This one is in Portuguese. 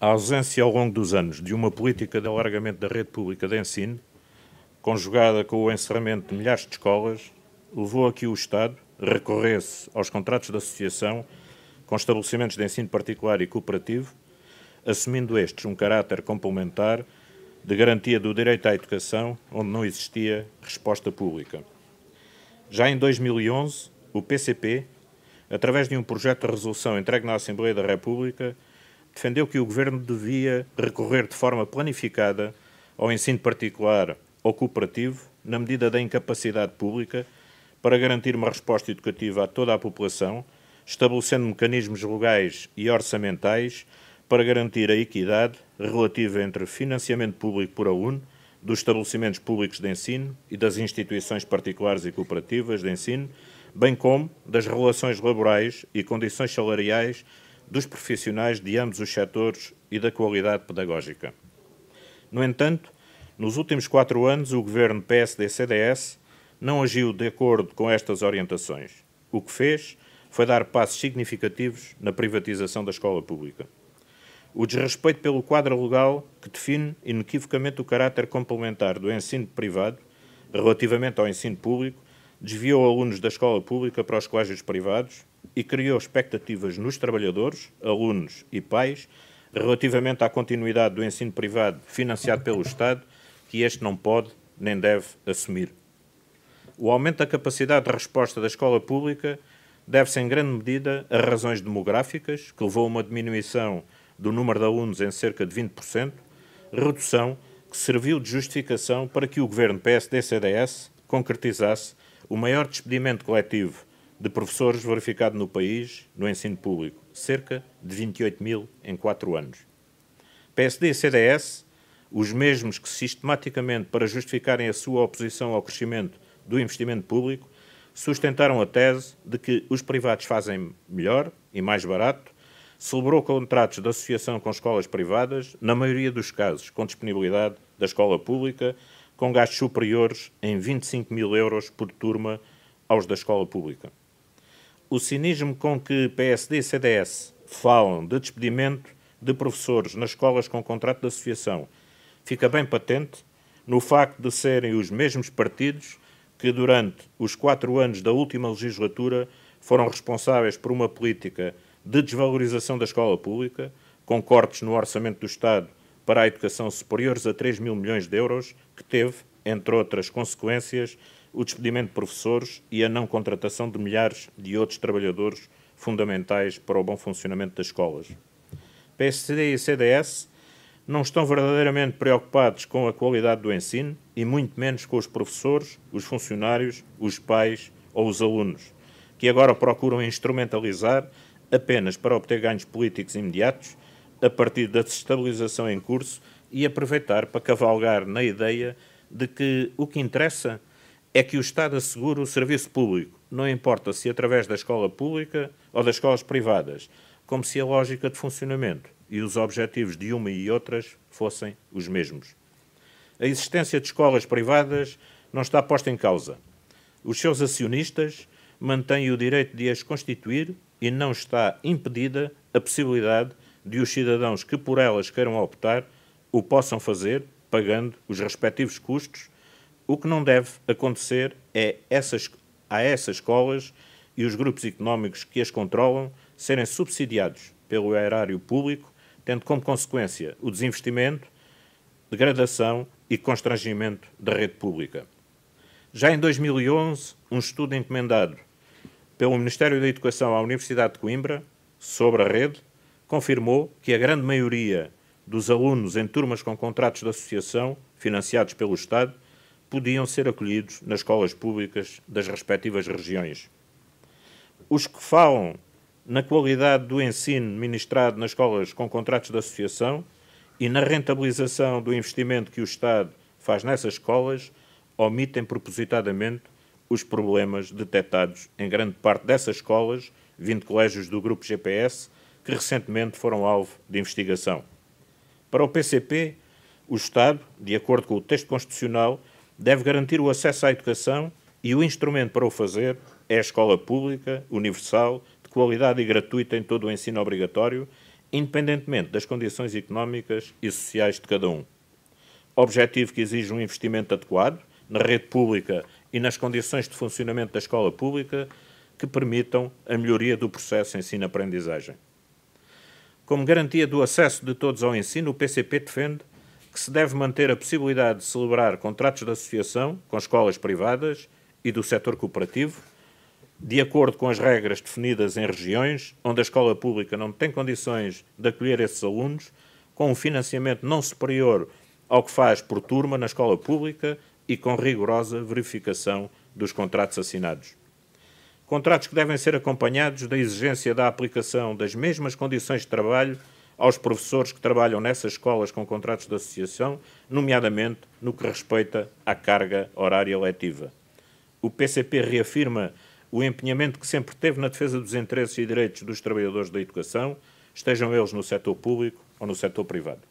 a ausência ao longo dos anos de uma política de alargamento da rede pública de ensino, conjugada com o encerramento de milhares de escolas, levou a que o Estado recorresse aos contratos de associação com estabelecimentos de ensino particular e cooperativo, assumindo estes um caráter complementar de garantia do direito à educação, onde não existia resposta pública. Já em 2011, o PCP, através de um projeto de resolução entregue na Assembleia da República, defendeu que o governo devia recorrer de forma planificada ao ensino particular ou cooperativo, na medida da incapacidade pública, para garantir uma resposta educativa a toda a população, estabelecendo mecanismos legais e orçamentais para garantir a equidade relativa entre financiamento público por aluno dos estabelecimentos públicos de ensino e das instituições particulares e cooperativas de ensino, bem como das relações laborais e condições salariais dos profissionais de ambos os setores e da qualidade pedagógica. No entanto, nos últimos quatro anos, o governo PSD-CDS não agiu de acordo com estas orientações. O que fez foi dar passos significativos na privatização da escola pública. O desrespeito pelo quadro legal que define inequivocamente o caráter complementar do ensino privado relativamente ao ensino público desviou alunos da escola pública para os colégios privados e criou expectativas nos trabalhadores, alunos e pais relativamente à continuidade do ensino privado financiado pelo Estado, que este não pode nem deve assumir. O aumento da capacidade de resposta da escola pública deve-se em grande medida a razões demográficas, que levou a uma diminuição do número de alunos em cerca de 20%, redução que serviu de justificação para que o governo PSD-CDS concretizasse o maior despedimento coletivo de professores verificado no país, no ensino público, cerca de 28 mil em quatro anos. PSD e CDS, os mesmos que sistematicamente, para justificarem a sua oposição ao crescimento do investimento público, sustentaram a tese de que os privados fazem melhor e mais barato, celebrou contratos de associação com escolas privadas, na maioria dos casos com disponibilidade da escola pública, com gastos superiores em 25 mil euros por turma aos da escola pública. O cinismo com que PSD e CDS falam de despedimento de professores nas escolas com contrato de associação fica bem patente no facto de serem os mesmos partidos que, durante os quatro anos da última legislatura, foram responsáveis por uma política de desvalorização da escola pública, com cortes no orçamento do Estado para a educação superiores a 3 mil milhões de euros, que teve, entre outras consequências, o despedimento de professores e a não contratação de milhares de outros trabalhadores fundamentais para o bom funcionamento das escolas. PSD e CDS não estão verdadeiramente preocupados com a qualidade do ensino e muito menos com os professores, os funcionários, os pais ou os alunos, que agora procuram instrumentalizar apenas para obter ganhos políticos imediatos a partir da desestabilização em curso e aproveitar para cavalgar na ideia de que o que interessa é que o Estado assegure o serviço público, não importa se através da escola pública ou das escolas privadas, como se a lógica de funcionamento e os objetivos de uma e outras fossem os mesmos. A existência de escolas privadas não está posta em causa. Os seus acionistas mantêm o direito de as constituir e não está impedida a possibilidade de de os cidadãos que por elas queiram optar o possam fazer, pagando os respectivos custos. O que não deve acontecer é essas, a essas escolas e os grupos económicos que as controlam serem subsidiados pelo erário público, tendo como consequência o desinvestimento, degradação e constrangimento da rede pública. Já em 2011, um estudo encomendado pelo Ministério da Educação à Universidade de Coimbra sobre a rede confirmou que a grande maioria dos alunos em turmas com contratos de associação, financiados pelo Estado, podiam ser acolhidos nas escolas públicas das respectivas regiões. Os que falam na qualidade do ensino ministrado nas escolas com contratos de associação e na rentabilização do investimento que o Estado faz nessas escolas, omitem propositadamente os problemas detectados em grande parte dessas escolas, 20 colégios do grupo GPS, que recentemente foram alvo de investigação. Para o PCP, o Estado, de acordo com o texto constitucional, deve garantir o acesso à educação e o instrumento para o fazer é a escola pública, universal, de qualidade e gratuita em todo o ensino obrigatório, independentemente das condições económicas e sociais de cada um. Objetivo que exige um investimento adequado na rede pública e nas condições de funcionamento da escola pública que permitam a melhoria do processo ensino-aprendizagem. Como garantia do acesso de todos ao ensino, o PCP defende que se deve manter a possibilidade de celebrar contratos de associação com escolas privadas e do setor cooperativo, de acordo com as regras definidas em regiões onde a escola pública não tem condições de acolher esses alunos, com um financiamento não superior ao que faz por turma na escola pública e com rigorosa verificação dos contratos assinados contratos que devem ser acompanhados da exigência da aplicação das mesmas condições de trabalho aos professores que trabalham nessas escolas com contratos de associação, nomeadamente no que respeita à carga horária letiva. O PCP reafirma o empenhamento que sempre teve na defesa dos interesses e direitos dos trabalhadores da educação, estejam eles no setor público ou no setor privado.